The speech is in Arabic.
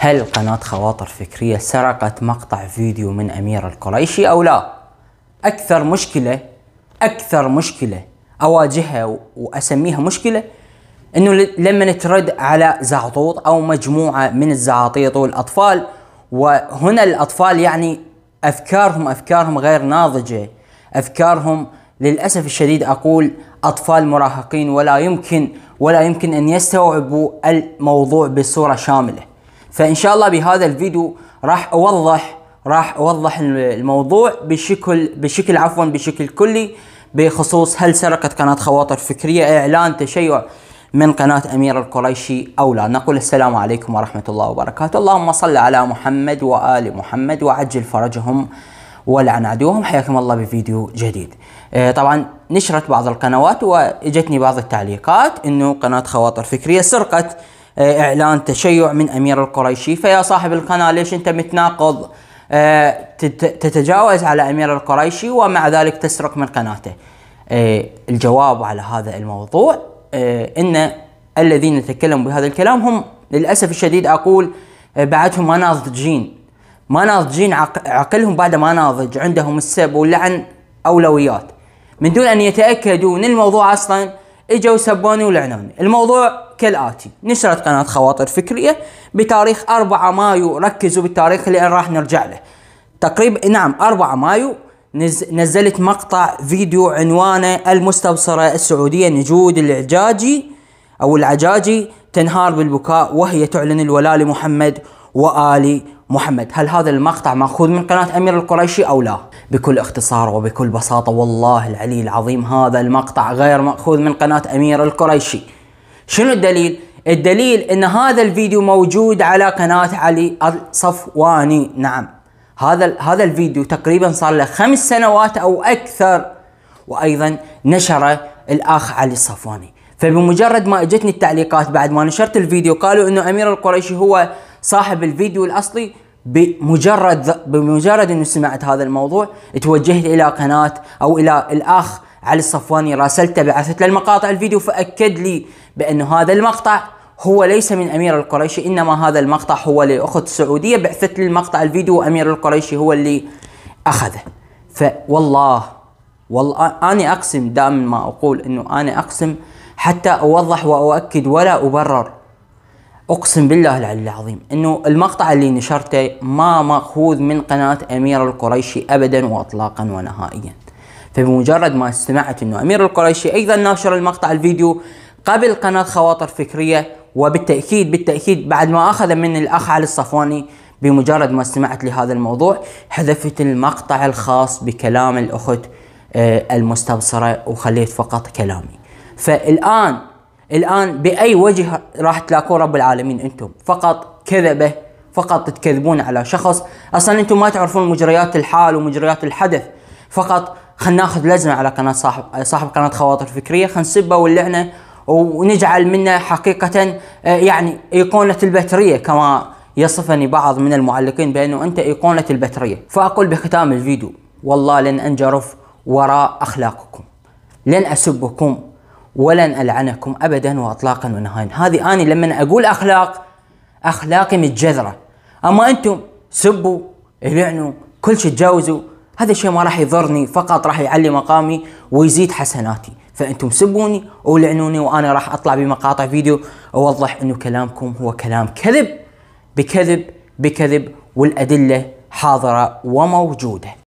هل قناة خواطر فكرية سرقت مقطع فيديو من أمير القريشي أو لا؟ أكثر مشكلة أكثر مشكلة أواجهها وأسميها مشكلة أنه لما ترد على زعطوط أو مجموعة من الزعاطيط والأطفال وهنا الأطفال يعني أفكارهم أفكارهم غير ناضجة أفكارهم للأسف الشديد أقول أطفال مراهقين ولا يمكن ولا يمكن أن يستوعبوا الموضوع بصورة شاملة فان شاء الله بهذا الفيديو راح اوضح راح اوضح الموضوع بشكل بشكل عفوا بشكل كلي بخصوص هل سرقت قناة خواطر فكرية اعلان تشيع من قناة أمير القريشي أو لا نقول السلام عليكم ورحمة الله وبركاته اللهم صل على محمد وآل محمد وعجل فرجهم ولعن عدوهم حياكم الله بفيديو جديد آه، طبعا نشرت بعض القنوات واجتني بعض التعليقات انه قناة خواطر فكرية سرقت آه، اعلان تشيع من امير القريشي فيا صاحب القناه ليش انت متناقض آه، تتجاوز على امير القريشي ومع ذلك تسرق من قناته آه، الجواب على هذا الموضوع ان الذين تكلموا بهذا الكلام هم للاسف الشديد اقول بعدهم ما ناضجين ما ناضجين عقلهم بعد ما ناضج عندهم السب واللعن اولويات من دون ان يتاكدوا من الموضوع اصلا اجوا سبوني ولعنوني الموضوع كالآتي نشرت قناة خواطر فكرية بتاريخ 4 مايو ركزوا بالتاريخ لأن راح نرجع له تقريبا نعم 4 مايو نزلت مقطع فيديو عنوانه المستبصرة السعودية نجود العجاجي أو العجاجي تنهار بالبكاء وهي تعلن الولاء لمحمد وآل محمد هل هذا المقطع مأخوذ من قناة أمير القريشي أو لا؟ بكل اختصار وبكل بساطة والله العلي العظيم هذا المقطع غير مأخوذ من قناة أمير القريشي شنو الدليل؟ الدليل ان هذا الفيديو موجود على قناة علي الصفواني نعم هذا هذا الفيديو تقريبا صار له خمس سنوات او اكثر وايضا نشره الاخ علي الصفواني فبمجرد ما اجتني التعليقات بعد ما نشرت الفيديو قالوا انه امير القريشي هو صاحب الفيديو الاصلي بمجرد بمجرد انه سمعت هذا الموضوع توجهت الى قناه او الى الاخ علي الصفواني راسلته بعثت له المقاطع الفيديو فاكد لي بأن هذا المقطع هو ليس من امير القريشي انما هذا المقطع هو لاخت سعوديه بعثت لي المقطع الفيديو وامير القريشي هو اللي اخذه فوالله والله انا اقسم دائما ما اقول انه انا اقسم حتى اوضح واؤكد ولا ابرر اقسم بالله العلي العظيم انه المقطع اللي نشرته ما ماخوذ من قناه امير القريشي ابدا واطلاقا ونهائيا فبمجرد ما استمعت انه امير القريشي ايضا ناشر المقطع الفيديو قبل قناه خواطر فكريه وبالتاكيد بالتاكيد بعد ما اخذ من الاخ علي الصفواني بمجرد ما استمعت لهذا الموضوع حذفت المقطع الخاص بكلام الاخت آه، المستبصره وخليت فقط كلامي فالان الان باي وجه راح تلاقوا رب العالمين انتم فقط كذبه فقط تكذبون على شخص اصلا انتم ما تعرفون مجريات الحال ومجريات الحدث فقط خلنا ناخذ لزمه على قناه صاحب صاحب قناه خواطر فكريه خلنا نسبه واللعنة ونجعل منه حقيقه آه، يعني ايقونه البتريه كما يصفني بعض من المعلقين بانه انت ايقونه البتريه فاقول بختام الفيديو والله لن انجرف وراء اخلاقكم لن اسبكم ولن العنكم ابدا واطلاقا ونهائيا هذه اني لما اقول اخلاق اخلاقي متجذره اما انتم سبوا لعنوا كل شيء تجاوزوا هذا الشيء ما راح يضرني فقط راح يعلي مقامي ويزيد حسناتي فانتم سبوني ولعنوني وانا راح اطلع بمقاطع فيديو اوضح انه كلامكم هو كلام كذب بكذب بكذب والادله حاضره وموجوده